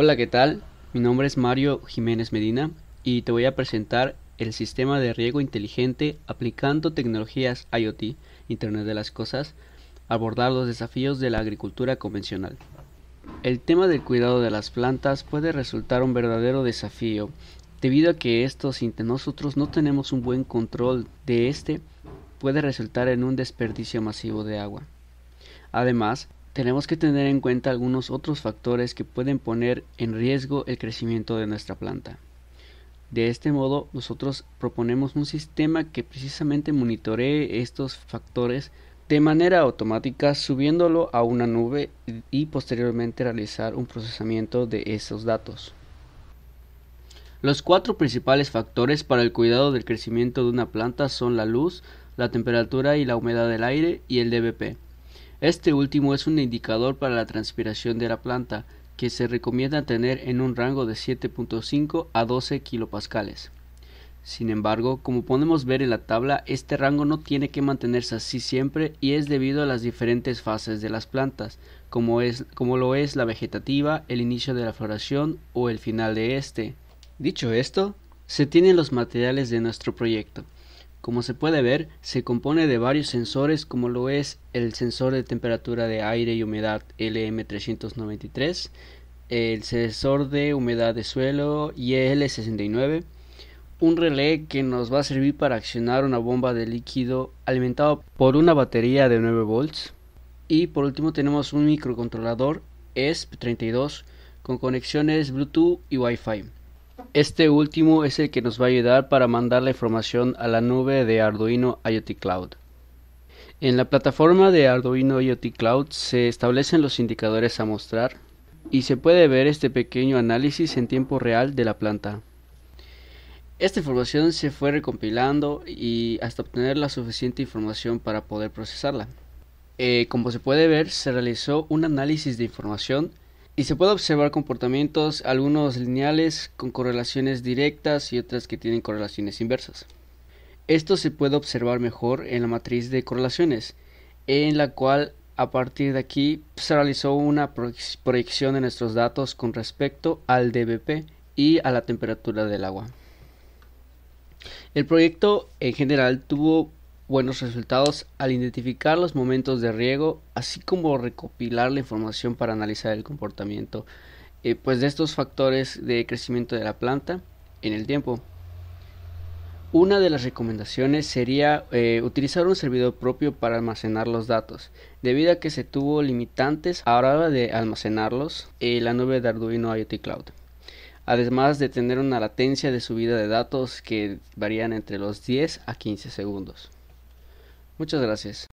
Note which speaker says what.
Speaker 1: Hola, ¿qué tal? Mi nombre es Mario Jiménez Medina y te voy a presentar el sistema de riego inteligente aplicando tecnologías IoT, Internet de las Cosas, abordar los desafíos de la agricultura convencional. El tema del cuidado de las plantas puede resultar un verdadero desafío, debido a que esto, sin que nosotros no tenemos un buen control de este, puede resultar en un desperdicio masivo de agua. Además, tenemos que tener en cuenta algunos otros factores que pueden poner en riesgo el crecimiento de nuestra planta. De este modo, nosotros proponemos un sistema que precisamente monitoree estos factores de manera automática subiéndolo a una nube y posteriormente realizar un procesamiento de esos datos. Los cuatro principales factores para el cuidado del crecimiento de una planta son la luz, la temperatura y la humedad del aire y el DBP. Este último es un indicador para la transpiración de la planta, que se recomienda tener en un rango de 7.5 a 12 kilopascales. Sin embargo, como podemos ver en la tabla, este rango no tiene que mantenerse así siempre y es debido a las diferentes fases de las plantas, como, es, como lo es la vegetativa, el inicio de la floración o el final de este. Dicho esto, se tienen los materiales de nuestro proyecto. Como se puede ver, se compone de varios sensores como lo es el sensor de temperatura de aire y humedad LM393, el sensor de humedad de suelo l 69 un relé que nos va a servir para accionar una bomba de líquido alimentado por una batería de 9 volts y por último tenemos un microcontrolador ESP32 con conexiones Bluetooth y Wi-Fi. Este último es el que nos va a ayudar para mandar la información a la nube de Arduino IoT Cloud. En la plataforma de Arduino IoT Cloud se establecen los indicadores a mostrar y se puede ver este pequeño análisis en tiempo real de la planta. Esta información se fue recompilando y hasta obtener la suficiente información para poder procesarla. Eh, como se puede ver, se realizó un análisis de información y se puede observar comportamientos, algunos lineales con correlaciones directas y otras que tienen correlaciones inversas. Esto se puede observar mejor en la matriz de correlaciones, en la cual a partir de aquí se realizó una proyección de nuestros datos con respecto al DBP y a la temperatura del agua. El proyecto en general tuvo buenos resultados al identificar los momentos de riego, así como recopilar la información para analizar el comportamiento eh, pues de estos factores de crecimiento de la planta en el tiempo. Una de las recomendaciones sería eh, utilizar un servidor propio para almacenar los datos. Debido a que se tuvo limitantes a la hora de almacenarlos, en eh, la nube de Arduino IoT Cloud. Además de tener una latencia de subida de datos que varían entre los 10 a 15 segundos. Muchas gracias.